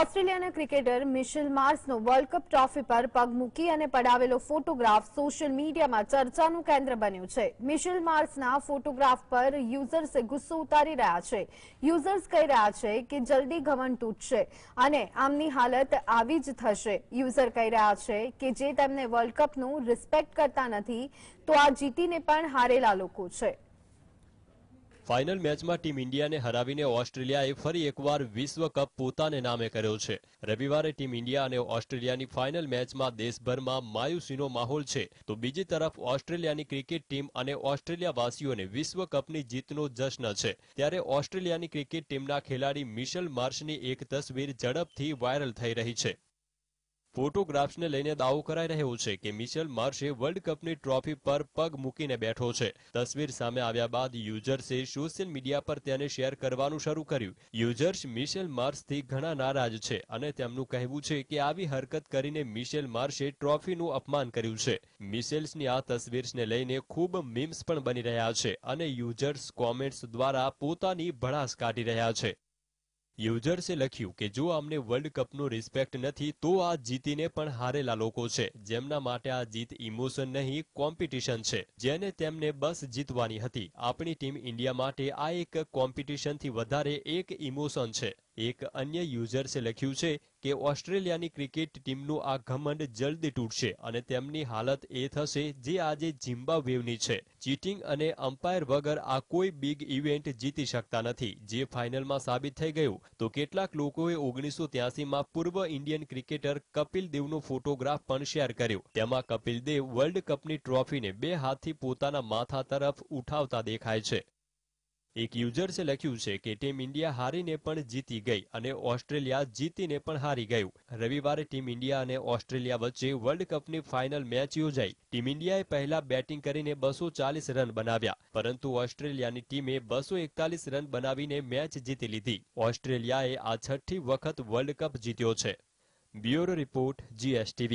ઓસ્ટ્રેલિયાના cricketer Mitchell માર્સનો world cup trophy પર પગ મૂકી અને પડાવેલો ફોટોગ્રાફ સોશિયલ મીડિયામાં ચર્ચાનું કેન્દ્ર બન્યું છે મિશેલ માર્સના ફોટોગ્રાફ પર યુઝર્સે ગુસ્સો ઉતારી રહ્યા છે યુઝર્સ કહી રહ્યા છે કે જલ્દી ઘમન તૂટશે અને આમની હાલત આવી જ થશે યુઝર કહી રહ્યા છે કે જે તેમને વર્લ્ડ કપનું રિસ્પેક્ટ કરતા નથી તો આ જીતીને પણ હારેલા લોકો છે ફાઇનલ મેચમાં ટીમ ઇન્ડિયાને હરાવીને ઓસ્ટ્રેલિયાએ ફરી એકવાર વિશ્વ કપ પોતાને નામે કર્યો છે રવિવારે ટીમ ઇન્ડિયા અને ઓસ્ટ્રેલિયાની ફાઇનલ મેચમાં દેશભરમાં માયુસીનો માહોલ છે તો બીજી તરફ ઓસ્ટ્રેલિયાની ક્રિકેટ ટીમ અને ઓસ્ટ્રેલિયાવાસીઓને વિશ્વ કપની જીતનો જશ્ન છે ત્યારે ઓસ્ટ્રેલિયાની ક્રિકેટ ટીમના ખેલાડી મિશેલ માર્શની એક તસવીર ઝડપથી વાયરલ થઈ રહી છે ફોટોગ્રાફ્સને લઈને દાવો કરાઈ રહ્યો છે કે મિશેલ માર્શે વર્લ્ડ કપની ટ્રોફી પર પગ મૂકીને બેઠો છે તસવીર સામે આવ્યા બાદ યુઝર્સે સોશિયલ મીડિયા પર તેને શેર કરવાનું શરૂ કર્યું યુઝર્સ મિશેલ માર્સથી ઘણા નારાજ છે અને તેમનું કહેવું છે કે આવી હરકત કરીને મિશેલ માર્શે ટ્રોફીનું અપમાન કર્યું છે મિશેલ્સની આ તસવીર્સને લઈને ખૂબ મીમ્સ પણ બની રહ્યા છે અને યુઝર્સ કોમેન્ટ્સ દ્વારા પોતાની ભડાસ કાઢી રહ્યા છે યુઝર્સે લખ્યું કે જો અમને વર્લ્ડ કપનો રિસ્પેક્ટ નથી તો આ જીતીને પણ હારેલા લોકો છે જેમના માટે આ જીત ઇમોશન નહીં કોમ્પિટિશન છે જેને તેમને બસ જીતવાની હતી આપણી ટીમ ઇન્ડિયા માટે આ એક કોમ્પિટિશનથી વધારે એક ઇમોશન છે એક અન્ય યુઝર્સે લખ્યું છે કે ઓસ્ટ્રેલિયાની ક્રિકેટ ટીમનું આ ઘમંડ જલ્દી તૂટશે અને તેમની હાલત એ થશે જે આજે ઝિમ્બાબ્વેની છે ચીટિંગ અને અમ્પાયર વગર આ કોઈ બિગ ઇવેન્ટ જીતી શકતા નથી જે ફાઇનલમાં સાબિત થઈ ગયું તો કેટલાક લોકોએ ઓગણીસો ત્યાસીમાં પૂર્વ ઇન્ડિયન ક્રિકેટર કપિલ દેવનો ફોટોગ્રાફ પણ શેર કર્યો તેમાં કપિલ દેવ વર્લ્ડ કપની ટ્રોફીને બે હાથથી પોતાના માથા તરફ ઉઠાવતા દેખાય છે એક યુઝર્સે લખ્યું છે કે ટીમ ઇન્ડિયા હારીને પણ જીતી ગઈ અને ઓસ્ટ્રેલિયા જીતીને પણ હારી ગયું રવિવારે ટીમ ઇન્ડિયા અને ઓસ્ટ્રેલિયા વચ્ચે વર્લ્ડ કપની ફાઇનલ મેચ યોજાઈ ટીમ ઇન્ડિયાએ પહેલા બેટિંગ કરીને બસો ચાલીસ રન બનાવ્યા પરંતુ ઓસ્ટ્રેલિયાની ટીમે બસો એકતાલીસ રન બનાવીને મેચ જીતી લીધી ઓસ્ટ્રેલિયાએ આ છઠ્ઠી વખત વર્લ્ડ કપ જીત્યો છે બ્યુરો રિપોર્ટ જીએસટીવી